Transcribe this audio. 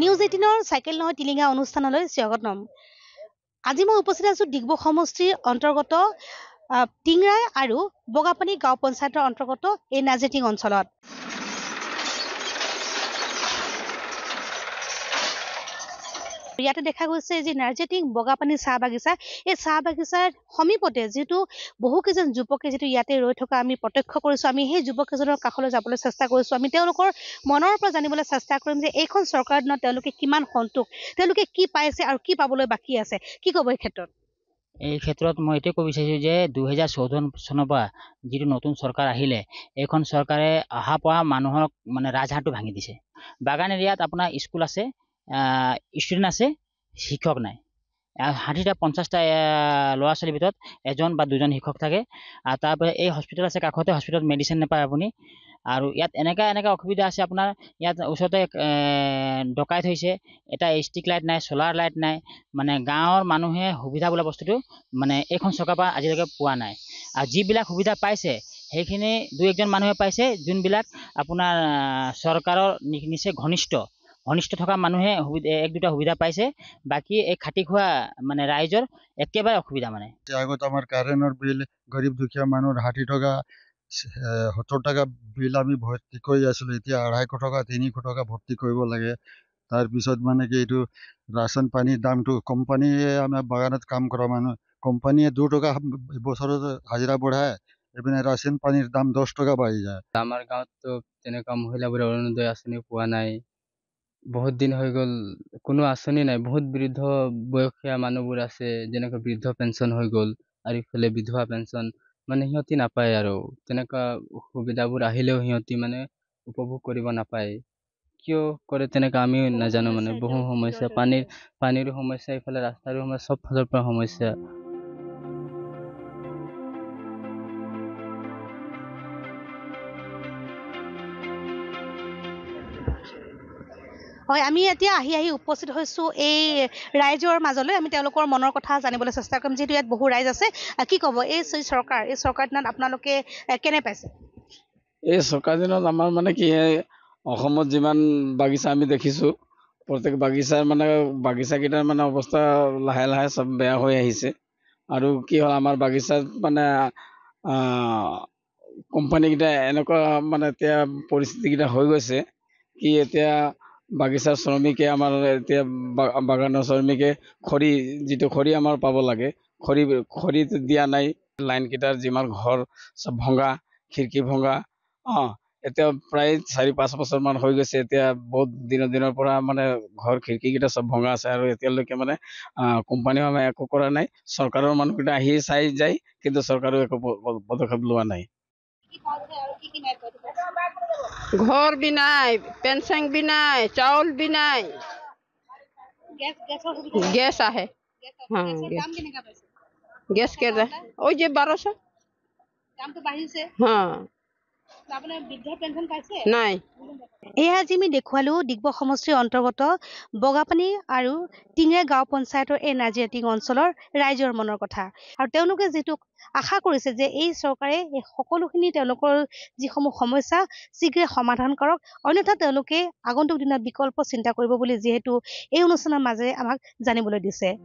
news এইটিনৰ cycle নহয় টিলিঙা অনুষ্ঠানলৈ স্বাগতম আজি মই উপস্থিত আছো ডিগবৈ সমষ্টিৰ অন্তৰ্গত টিংৰাই আৰু বগাপানী গাঁও পঞ্চায়তৰ অন্তৰ্গত এই নাজেটিং অঞ্চলত ইয়াতে দেখা গৈছে যে নাৰ্জেটিং বগা পানী চাহ বাগিচা এই চাহ বাগিচাৰ সমীপতে যিটো বহুকেইজন যুৱকে যিটো ইয়াতে ৰৈ থকা আমি প্ৰত্যক্ষ কৰিছোঁ আমি সেই যুৱককেইজনৰ কাষলৈ যাবলৈ চেষ্টা কৰিছোঁ আমি তেওঁলোকৰ মনৰ পৰা জানিবলৈ চেষ্টা কৰিম যে এইখন চৰকাৰৰ দিনত তেওঁলোকে কিমান সন্তোষ তেওঁলোকে কি পাইছে আৰু কি পাবলৈ বাকী আছে কি ক'ব এই ক্ষেত্ৰত এই ক্ষেত্ৰত মই এইটোৱে ক'ব বিচাৰিছোঁ যে দুহেজাৰ চৈধ্য চনৰ পৰা যিটো নতুন চৰকাৰ আহিলে এইখন চৰকাৰে অহা পৰা মানুহক মানে ৰাজহাঁহটো ভাঙি দিছে বাগান এৰিয়াত আপোনাৰ স্কুল আছে ষ্টুডেণ্ট আছে শিক্ষক নাই ষাঠিটা পঞ্চাছটা ল'ৰা ছোৱালীৰ ভিতৰত এজন বা দুজন শিক্ষক থাকে আৰু তাৰপৰা এই হস্পিটেল আছে কাষতে হস্পিটেলত মেডিচিন নাপায় আপুনি আৰু ইয়াত এনেকুৱা এনেকুৱা অসুবিধা আছে আপোনাৰ ইয়াত ওচৰতে ডকাই থৈছে এটা ষ্ট্ৰিক লাইট নাই চ'লাৰ লাইট নাই মানে গাঁৱৰ মানুহে সুবিধা বোলা বস্তুটো মানে এইখন চৰকাৰৰ পৰা আজিলৈকে পোৱা নাই আৰু যিবিলাক সুবিধা পাইছে সেইখিনি দুই একজন মানুহে পাইছে যোনবিলাক আপোনাৰ চৰকাৰৰ নিচেই ঘনিষ্ঠ অনিষ্ট থকা মানুহে এক দুটা সুবিধা পাইছে বাকী এই খাটি খোৱা মানে ৰাইজৰ একেবাৰে অসুবিধা মানে আগত আমাৰ কাৰেণ্টৰ বিল গৰীব দুখীয়া মানুহৰ ষাঠি টকা সত্তৰ টকা বিল আমি ভৰ্তি কৰি আছিলোঁ এতিয়া আঢ়াইশ টকা তিনিশ টকা ভৰ্তি কৰিব লাগে তাৰপিছত মানে কি এইটো ৰাচন পানীৰ দামটো কোম্পানীয়ে আমাৰ বাগানত কাম কৰা মানুহ কোম্পানীয়ে দুটকা বছৰত হাজিৰা বঢ়ায় এইপিনে ৰাচন পানীৰ দাম দহ টকা বাঢ়ি যায় আমাৰ গাঁৱততো তেনেকুৱা মহিলাবোৰে অৰুণোদয় আঁচনি পোৱা নাই বহুত দিন হৈ গ'ল কোনো আঁচনি নাই বহুত বৃদ্ধ বয়সীয়া মানুহবোৰ আছে যেনেকৈ বৃদ্ধ পেঞ্চন হৈ গ'ল আৰু ইফালে বিধৱা পেঞ্চন মানে সিহঁতি নাপায় আৰু তেনেকুৱা সুবিধাবোৰ আহিলেও সিহঁতি মানে উপভোগ কৰিব নাপায় কিয় কৰে তেনেকে আমিও নাজানো মানে বহু সমস্যা পানীৰ পানীৰো সমস্যা ইফালে ৰাস্তাৰো সমস্যা চব ফালৰ পৰা সমস্যা হয় আমি এতিয়া আহি আহি উপস্থিত হৈছোঁ এই ৰাইজৰ মাজলৈ আমি তেওঁলোকৰ মনৰ কথা জানিবলৈ চেষ্টা কৰিম যিহেতু ইয়াত বহু ৰাইজ আছে কি ক'ব এই চৰকাৰ এই চৰকাৰ দিনত আপোনালোকে কেনে পাইছে এই চৰকাৰ দিনত আমাৰ মানে কি অসমত যিমান বাগিচা আমি দেখিছো প্ৰত্যেক বাগিচাৰ মানে বাগিচাকেইটাৰ মানে অৱস্থা লাহে লাহে চব বেয়া হৈ আহিছে আৰু কি হ'ল আমাৰ বাগিচাত মানে কোম্পানীকেইটা এনেকুৱা মানে এতিয়া পৰিস্থিতিকেইটা হৈ গৈছে কি এতিয়া বাগিচাৰ শ্ৰমিকে আমাৰ এতিয়া বাগানৰ শ্ৰমিকে খৰি যিটো খৰি আমাৰ পাব লাগে খৰি খৰিটো দিয়া নাই লাইনকেইটাৰ যিমান ঘৰ চব ভঙা খিৰিকী ভঙা অ এতিয়া প্ৰায় চাৰি পাঁচ বছৰমান হৈ গৈছে এতিয়া বহুত দিনৰ দিনৰ পৰা মানে ঘৰ খিৰিকীকেইটা চব ভঙা আছে আৰু এতিয়ালৈকে মানে কোম্পানীও আমাৰ একো কৰা নাই চৰকাৰৰ মানুহকেইটা আহি চাই যায় কিন্তু চৰকাৰেও একো পদক্ষেপ লোৱা নাই घर भी नाई पेंशन भी नाई चावल भी नाई गैस है हाँ गैस गैस के बारह सौ तो हाँ নাই এয়া আজি আমি দেখুৱালোঁ ডিগবৈ সমষ্টিৰ অন্তৰ্গত বগাপানী আৰু টিঙে গাঁও পঞ্চায়তৰ এই টিং অঞ্চলৰ ৰাইজৰ মনৰ কথা আৰু তেওঁলোকে যিটো আশা কৰিছে যে এই চৰকাৰে এই সকলোখিনি তেওঁলোকৰ যিসমূহ সমস্যা শীঘ্ৰে সমাধান কৰক অন্যথা তেওঁলোকে আগন্তুক দিনত বিকল্প চিন্তা কৰিব বুলি যিহেতু এই অনুষ্ঠানৰ মাজেৰে আমাক জানিবলৈ দিছে